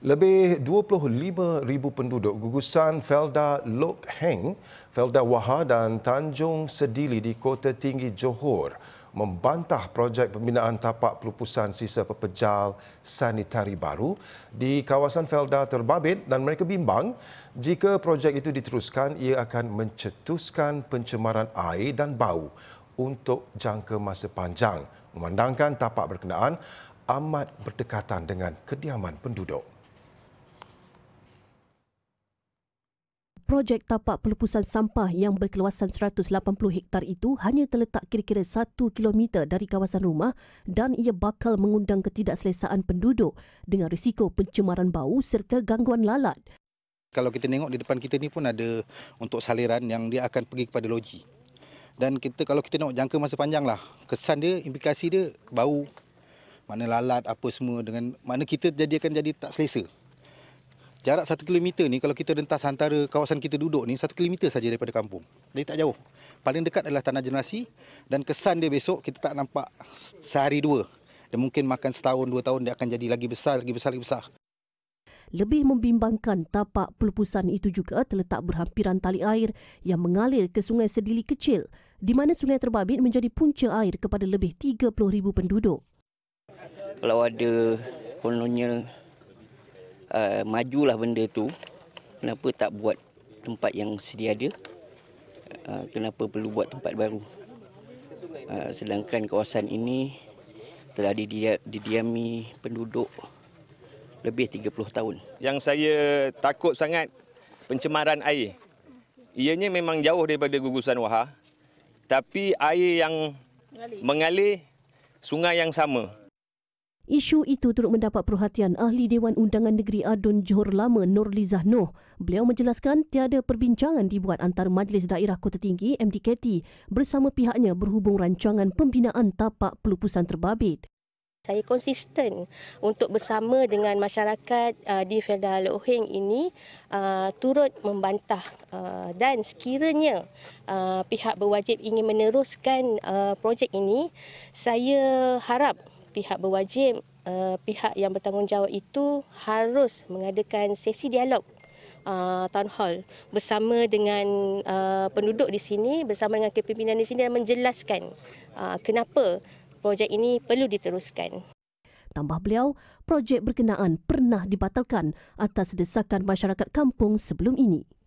Lebih 25,000 penduduk gugusan Felda Lok Heng, Felda Waha dan Tanjung Sedili di Kota Tinggi Johor membantah projek pembinaan tapak pelupusan sisa pepejal sanitari baru di kawasan Felda terbabit dan mereka bimbang jika projek itu diteruskan ia akan mencetuskan pencemaran air dan bau untuk jangka masa panjang memandangkan tapak berkenaan amat berdekatan dengan kediaman penduduk. projek tapak pelupusan sampah yang berkeluasan 180 hektar itu hanya terletak kira-kira 1 km dari kawasan rumah dan ia bakal mengundang ketidakselesaan penduduk dengan risiko pencemaran bau serta gangguan lalat. Kalau kita tengok di depan kita ni pun ada untuk saliran yang dia akan pergi kepada loji. Dan kita kalau kita tengok jangka masa panjang lah, kesan dia, implikasi dia, bau, mana lalat, apa semua dengan mana kita jadi akan jadi tak selesa. Jarak satu kilometer ni kalau kita rentas antara kawasan kita duduk ni satu kilometer saja daripada kampung. Jadi tak jauh. Paling dekat adalah tanah generasi dan kesan dia besok kita tak nampak sehari dua. Dan mungkin makan setahun dua tahun dia akan jadi lagi besar, lagi besar, lagi besar. Lebih membimbangkan tapak pelupusan itu juga terletak berhampiran tali air yang mengalir ke sungai Sedili Kecil di mana sungai terbabit menjadi punca air kepada lebih 30,000 penduduk. Kalau ada kolonial uh, majulah benda tu kenapa tak buat tempat yang sedia ada uh, kenapa perlu buat tempat baru uh, sedangkan kawasan ini telah didiami penduduk lebih 30 tahun yang saya takut sangat pencemaran air ianya memang jauh daripada gugusan wahar tapi air yang mengalir sungai yang sama Isu itu turut mendapat perhatian Ahli Dewan Undangan Negeri Adun Johor Lama Nur Lizah Beliau menjelaskan tiada perbincangan dibuat antara Majlis Daerah Kota Tinggi MDKT bersama pihaknya berhubung rancangan pembinaan tapak pelupusan terbabit. Saya konsisten untuk bersama dengan masyarakat uh, di Felda Lohing ini uh, turut membantah uh, dan sekiranya uh, pihak berwajib ingin meneruskan uh, projek ini, saya harap pihak berwajib uh, pihak yang bertanggungjawab itu harus mengadakan sesi dialog uh, town hall bersama dengan uh, penduduk di sini bersama dengan kepimpinan di sini dan menjelaskan uh, kenapa projek ini perlu diteruskan tambah beliau projek berkenaan pernah dibatalkan atas desakan masyarakat kampung sebelum ini